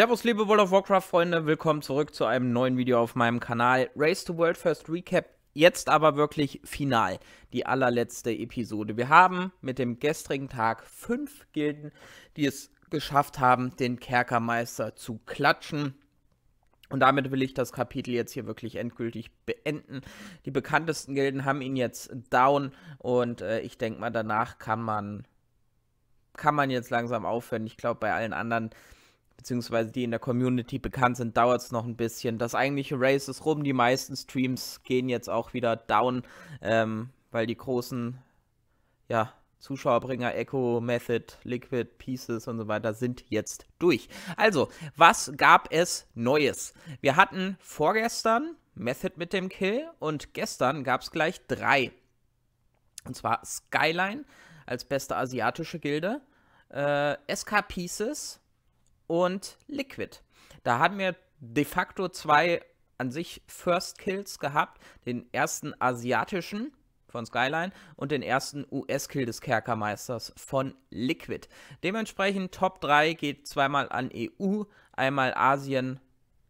Servus liebe World of Warcraft Freunde, willkommen zurück zu einem neuen Video auf meinem Kanal. Race to World First Recap, jetzt aber wirklich final, die allerletzte Episode. Wir haben mit dem gestrigen Tag fünf Gilden, die es geschafft haben, den Kerkermeister zu klatschen. Und damit will ich das Kapitel jetzt hier wirklich endgültig beenden. Die bekanntesten Gilden haben ihn jetzt down und äh, ich denke mal, danach kann man, kann man jetzt langsam aufhören. Ich glaube, bei allen anderen beziehungsweise die in der Community bekannt sind, dauert es noch ein bisschen. Das eigentliche Race ist rum, die meisten Streams gehen jetzt auch wieder down, ähm, weil die großen, ja, Zuschauerbringer, Echo, Method, Liquid, Pieces und so weiter sind jetzt durch. Also, was gab es Neues? Wir hatten vorgestern Method mit dem Kill und gestern gab es gleich drei. Und zwar Skyline als beste asiatische Gilde, äh, SK Pieces und Liquid. Da haben wir de facto zwei an sich First Kills gehabt. Den ersten asiatischen von Skyline und den ersten US-Kill des Kerkermeisters von Liquid. Dementsprechend Top 3 geht zweimal an EU, einmal Asien,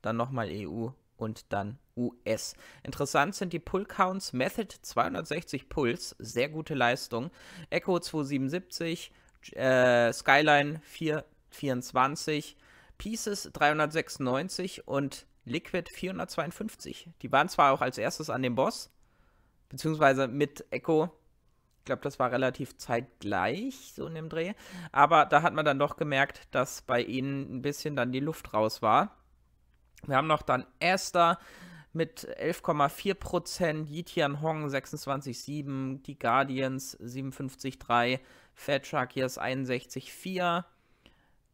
dann nochmal EU und dann US. Interessant sind die Pull Counts Method 260 Pulls, sehr gute Leistung. Echo 277, äh, Skyline 4 24, Pieces 396 und Liquid 452. Die waren zwar auch als erstes an dem Boss, beziehungsweise mit Echo. Ich glaube, das war relativ zeitgleich, so in dem Dreh. Aber da hat man dann doch gemerkt, dass bei ihnen ein bisschen dann die Luft raus war. Wir haben noch dann Esther mit 11,4%, Yitian Hong 26,7%, die Guardians 57,3%, Fat Shark 61,4%.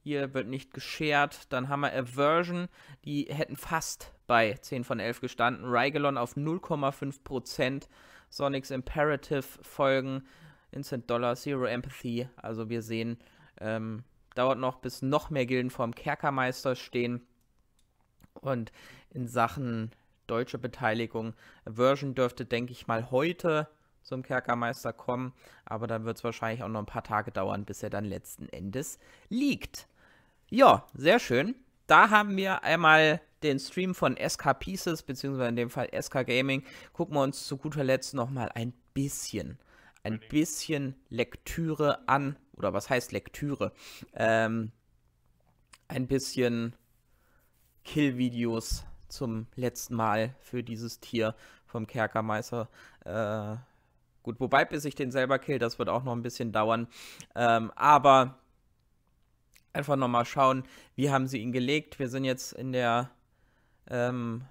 Hier wird nicht geschert. Dann haben wir Aversion. Die hätten fast bei 10 von 11 gestanden. Rigelon auf 0,5%. Sonics Imperative folgen. Instant Dollar, Zero Empathy. Also wir sehen, ähm, dauert noch, bis noch mehr Gilden vorm Kerkermeister stehen. Und in Sachen deutsche Beteiligung, Aversion dürfte, denke ich mal, heute zum Kerkermeister kommen. Aber dann wird es wahrscheinlich auch noch ein paar Tage dauern, bis er dann letzten Endes liegt. Ja, sehr schön. Da haben wir einmal den Stream von SK Pieces, beziehungsweise in dem Fall SK Gaming. Gucken wir uns zu guter Letzt nochmal ein bisschen, ein bisschen Lektüre an. Oder was heißt Lektüre? Ähm, ein bisschen Kill-Videos zum letzten Mal für dieses Tier vom Kerkermeister. Äh, gut, wobei, bis ich den selber kill, das wird auch noch ein bisschen dauern. Ähm, aber einfach nochmal schauen, wie haben sie ihn gelegt. Wir sind jetzt in der ähm,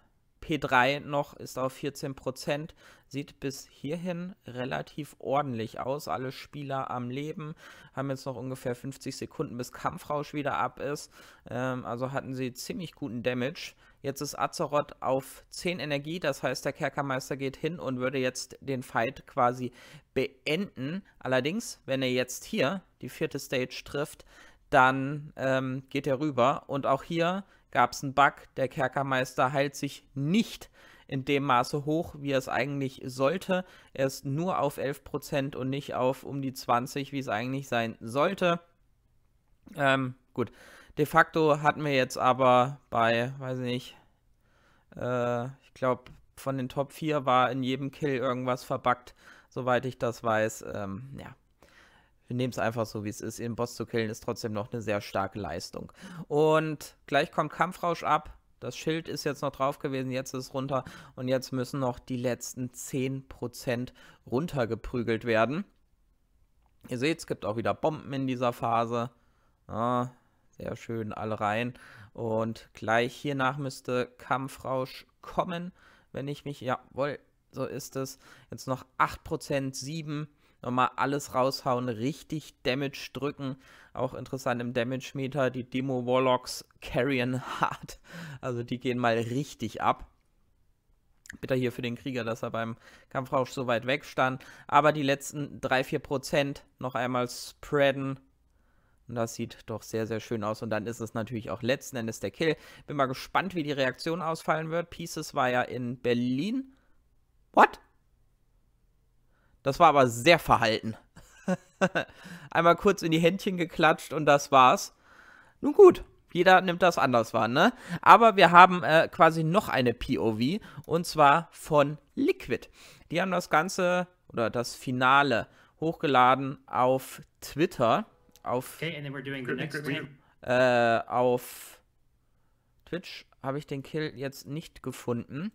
P3 noch, ist auf 14%, sieht bis hierhin relativ ordentlich aus. Alle Spieler am Leben haben jetzt noch ungefähr 50 Sekunden, bis Kampfrausch wieder ab ist. Ähm, also hatten sie ziemlich guten Damage. Jetzt ist Azeroth auf 10 Energie, das heißt, der Kerkermeister geht hin und würde jetzt den Fight quasi beenden. Allerdings, wenn er jetzt hier die vierte Stage trifft, dann ähm, geht er rüber. Und auch hier gab es einen Bug. Der Kerkermeister heilt sich nicht in dem Maße hoch, wie er es eigentlich sollte. Er ist nur auf 11% und nicht auf um die 20%, wie es eigentlich sein sollte. Ähm, gut. De facto hatten wir jetzt aber bei, weiß nicht, äh, ich glaube, von den Top 4 war in jedem Kill irgendwas verbuggt, soweit ich das weiß. Ähm, ja, wir nehmen es einfach so, wie es ist. Ihren Boss zu killen ist trotzdem noch eine sehr starke Leistung. Und gleich kommt Kampfrausch ab. Das Schild ist jetzt noch drauf gewesen, jetzt ist es runter und jetzt müssen noch die letzten 10% runtergeprügelt werden. Ihr seht, es gibt auch wieder Bomben in dieser Phase. Ja, ah, sehr schön, alle rein. Und gleich hiernach müsste Kampfrausch kommen, wenn ich mich... Jawohl, so ist es. Jetzt noch 8%, 7% nochmal alles raushauen, richtig Damage drücken. Auch interessant im Damage-Meter, die Demo Warlocks carryen hard. Also die gehen mal richtig ab. Bitter hier für den Krieger, dass er beim Kampfrausch so weit weg stand. Aber die letzten 3-4% noch einmal spreaden. Und das sieht doch sehr, sehr schön aus. Und dann ist es natürlich auch letzten Endes der Kill. Bin mal gespannt, wie die Reaktion ausfallen wird. Pieces war ja in Berlin. What? Das war aber sehr verhalten. Einmal kurz in die Händchen geklatscht und das war's. Nun gut, jeder nimmt das anders wahr, ne? Aber wir haben äh, quasi noch eine POV und zwar von Liquid. Die haben das Ganze oder das Finale hochgeladen auf Twitter, auf okay, and then we're doing the next äh, auf Twitch habe ich den Kill jetzt nicht gefunden.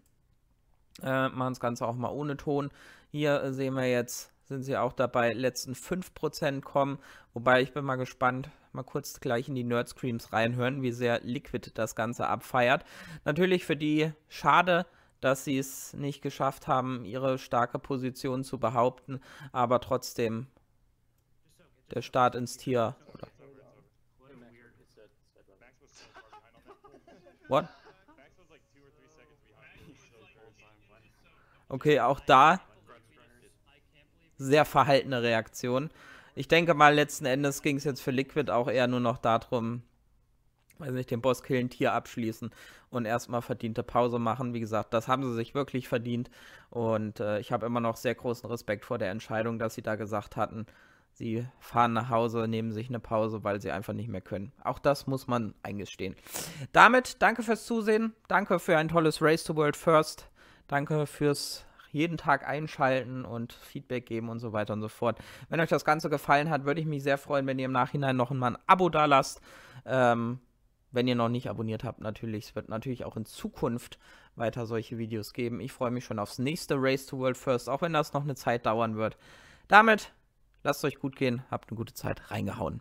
Äh, machen das Ganze auch mal ohne Ton. Hier äh, sehen wir jetzt, sind sie auch dabei, letzten 5% kommen. Wobei ich bin mal gespannt, mal kurz gleich in die Nerd Screams reinhören, wie sehr Liquid das Ganze abfeiert. Natürlich für die schade, dass sie es nicht geschafft haben, ihre starke Position zu behaupten, aber trotzdem der Start ins Tier. What? Okay, auch da sehr verhaltene Reaktion. Ich denke mal, letzten Endes ging es jetzt für Liquid auch eher nur noch darum, weiß nicht, den Boss killen, Tier abschließen und erstmal verdiente Pause machen. Wie gesagt, das haben sie sich wirklich verdient und äh, ich habe immer noch sehr großen Respekt vor der Entscheidung, dass sie da gesagt hatten, sie fahren nach Hause, nehmen sich eine Pause, weil sie einfach nicht mehr können. Auch das muss man eingestehen. Damit danke fürs Zusehen, danke für ein tolles Race to World First. Danke fürs jeden Tag einschalten und Feedback geben und so weiter und so fort. Wenn euch das Ganze gefallen hat, würde ich mich sehr freuen, wenn ihr im Nachhinein noch mal ein Abo da lasst. Ähm, wenn ihr noch nicht abonniert habt, natürlich. Es wird natürlich auch in Zukunft weiter solche Videos geben. Ich freue mich schon aufs nächste Race to World First, auch wenn das noch eine Zeit dauern wird. Damit lasst es euch gut gehen, habt eine gute Zeit, reingehauen.